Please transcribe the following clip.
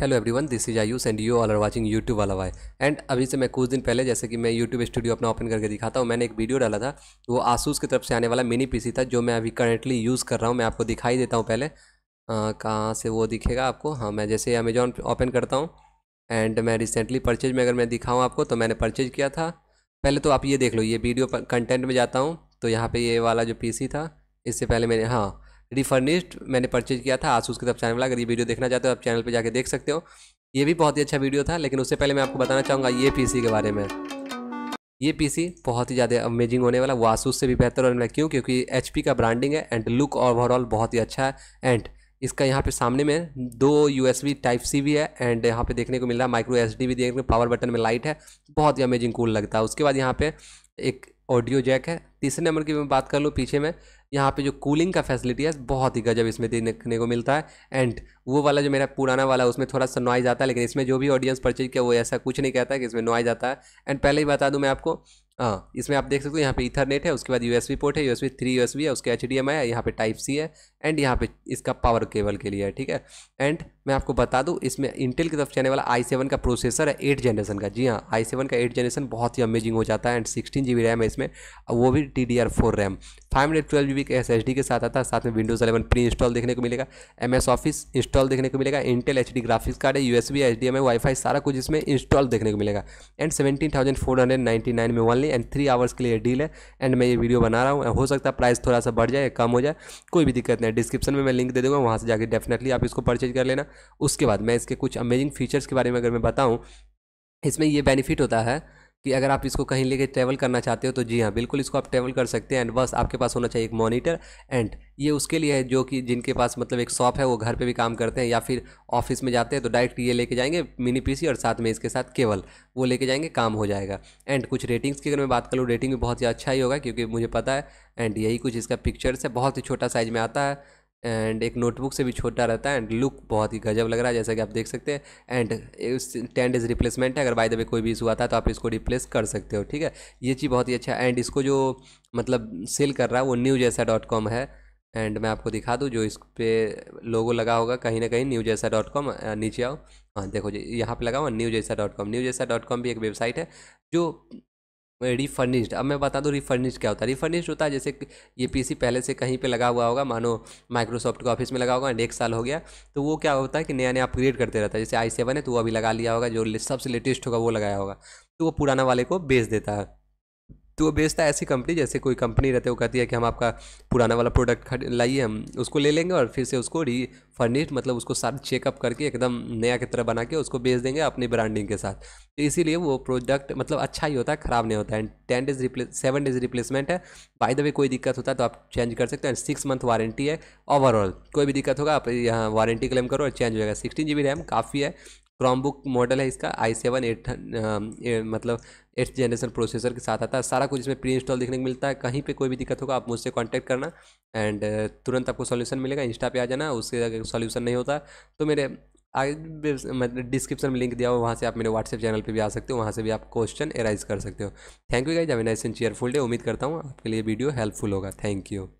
hello everyone this is आयूस and you all are watching YouTube वाला वाई and अभी से मैं कुछ दिन पहले जैसे कि मैं यूट्यूब स्टूडियो अपना ओपन करके दिखाता हूँ मैंने एक वीडियो डाला था वो आसूस की तरफ से आने वाला मिनी पीसी था जो मैं अभी करंटली यूज़ कर रहा हूँ मैं आपको दिखाई देता हूँ पहले कहाँ से वो दिखेगा आपको हाँ मैं जैसे अमेजोन ओपन करता हूँ एंड मैं रिसेंटली परचेज में अगर मैं दिखाऊँ आपको तो मैंने परचेज किया था पहले तो आप ये देख लो ये वीडियो कंटेंट में जाता हूँ तो यहाँ पर ये वाला जो पी था इससे पहले मैंने हाँ रिफर्निश्ड मैंने परचेज किया था आसूस के तरफ चैनल वाला अगर ये वीडियो देखना चाहते हो आप चैनल पर जाकर देख सकते हो ये भी बहुत ही अच्छा वीडियो था लेकिन उससे पहले मैं आपको बताना चाहूँगा ये पी के बारे में ये पीसी बहुत ही ज़्यादा अमेजिंग होने वाला वासूस से भी बेहतर होने वाला क्यों क्योंकि एच का ब्रांडिंग है एंड लुक ओवरऑल बहुत ही अच्छा है एंड इसका यहाँ पे सामने में दो यू टाइप सी भी है एंड यहाँ पे देखने को मिल रहा है माइक्रो एस भी देखने पावर बटन में लाइट है बहुत ही अमेजिंग कूल लगता है उसके बाद यहाँ पर एक ऑडियो जैक है तीसरे नंबर की मैं बात कर लूँ पीछे में यहाँ पे जो कूलिंग का फैसिलिटी है बहुत ही गजब इसमें देखने को मिलता है एंड वो वाला जो मेरा पुराना वाला उसमें थोड़ा सा नॉइज आता है लेकिन इसमें जो भी ऑडियंस परचेज किया वो ऐसा कुछ नहीं कहता है कि इसमें नॉइज आता है एंड पहले ही बता दूँ मैं आपको हाँ इसमें आप देख सकते हो यहाँ पे इथरनेट है उसके बाद यू पोर्ट है यू एस थ्री यू है उसके एच डी है यहाँ पे टाइप सी है एंड यहाँ पे इसका पावर केबल के लिए है ठीक है एंड मैं आपको बता दूं इसमें इंटेल की तरफ से आने वाला आई सेवन का प्रोसेसर है एट जनरेशन का जी हाँ आई सेवन का एट जनरेशन बहुत ही अमेजिंग हो जाता है and sixteen G B RAM है इसमें वो भी T D R four RAM five hundred twelve G B के एस एस डी के साथ आता है साथ में विंडोज़ अलेवन प्री इंस्टॉल देखने को मिलेगा एम एस ऑफिस इंस्टॉल देखने को मिलेगा Intel H D graphics card है U S B H D M है वाईफाई सारा कुछ इसमें इंस्टॉल देखने को मिलेगा and seventeen thousand four hundred ninety nine में वनली एंड थ्री आवर्स के लिए डील है एंड मैं ये वीडियो बना रहा हूँ हो सकता है प्राइस थोड़ा सा बढ़ जाए कम हो जाए कोई भी दिक्कत नहीं डिस्क्रिप्शन में मैं लिंक दे दूँगा वहाँ से जाकर डेफिनेटली आप इसको परचेज कर लेना उसके बाद मैं इसके कुछ अमेजिंग फीचर्स के बारे में अगर मैं बताऊँ इसमें ये बेनिफिट होता है कि अगर आप इसको कहीं लेके ट्रैवल करना चाहते हो तो जी हाँ बिल्कुल इसको आप ट्रैवल कर सकते हैं एंड बस आपके पास होना चाहिए एक मॉनिटर एंड ये उसके लिए है जो कि जिनके पास मतलब एक शॉप है वो घर पे भी काम करते हैं या फिर ऑफिस में जाते हैं तो डायरेक्ट ये लेके जाएंगे मिनी पीसी और साथ में इसके साथ केवल वो लेके जाएंगे काम हो जाएगा एंड कुछ रेटिंग्स की अगर मैं बात करूँ रेटिंग भी बहुत ही अच्छा ही होगा क्योंकि मुझे पता है एंड यही कुछ इसका पिक्चर्स है बहुत ही छोटा साइज़ में आता है एंड एक नोटबुक से भी छोटा रहता है एंड लुक बहुत ही गजब लग रहा है जैसा कि आप देख सकते हैं एंड टेन डेज रिप्लेसमेंट है अगर बाय द वे कोई भी इशू आता है तो आप इसको रिप्लेस कर सकते हो ठीक है ये चीज़ बहुत ही अच्छा एंड इसको जो मतलब सेल कर रहा है वो न्यूज ऐसा डॉट कॉम है एंड मैं आपको दिखा दूँ जो इस पर लोगो लगा होगा कहीं ना कहीं न्यूज ऐसा डॉट कॉम नीचे आओ हाँ देखो जी यहाँ पर लगा हुआ न्यूज ऐसा डॉट कॉम न्यूज ऐसा डॉट कॉम भी एक वेबसाइट है जो रिफर्निश्ड अब मैं बता दूँ रिफर्निश्ड क्या होता है रिफर्निश्ड होता है जैसे ये पीसी पहले से कहीं पे लगा हुआ होगा मानो माइक्रोसॉफ्ट के ऑफिस में लगा होगा एंड एक साल हो गया तो वो क्या होता है कि नया नया अपग्रेड करते रहता है जैसे आई सेवन है तो वो अभी लगा लिया होगा जो सबसे लेटेस्ट होगा वो लगाया होगा तो वो पुराना वाले को बेच देता है तो वो बेचता है ऐसी कंपनी जैसे कोई कंपनी रहते है वो कहती है कि हम आपका पुराना वाला प्रोडक्ट लाइए हम उसको ले लेंगे और फिर से उसको रीफर्निश मतलब उसको सारा चेकअप करके एकदम नया की तरह बना के उसको बेच देंगे अपनी ब्रांडिंग के साथ तो इसीलिए वो प्रोडक्ट मतलब अच्छा ही होता है ख़राब नहीं होता है and ten days replace seven days replacement है बाय द वे कोई दिक्कत होता है तो आप चेंज कर सकते हैं एंड सिक्स मंथ वारंटी है ओवरऑल कोई भी दिक्कत होगा आप यहाँ वारंटी क्लेम करो और चेंज हो जाएगा सिक्सटीन जी रैम काफ़ी है क्रॉम बुक मॉडल है इसका आई सेवन एट मतलब एट्थ जनरेशन प्रोसेसर के साथ आता है सारा कुछ इसमें प्री इंस्टॉल देखने को मिलता है कहीं पे कोई भी दिक्कत होगा आप मुझसे कांटेक्ट करना एंड uh, तुरंत आपको सॉल्यूशन मिलेगा इंस्टा पे आ जाना उससे अगर सॉल्यूशन नहीं होता तो मेरे आगे मतलब डिस्क्रिप्शन में लिंक दिया हुआ वहाँ से आप मेरे व्हाट्सएप चैनल पर भी आ सकते हो वहाँ से भी आप क्वेश्चन एराइज कर सकते हो thank you guys have nice and cheerful day उम्मीद करता हूँ आपके लिए वीडियो हेल्पफुल होगा थैंक यू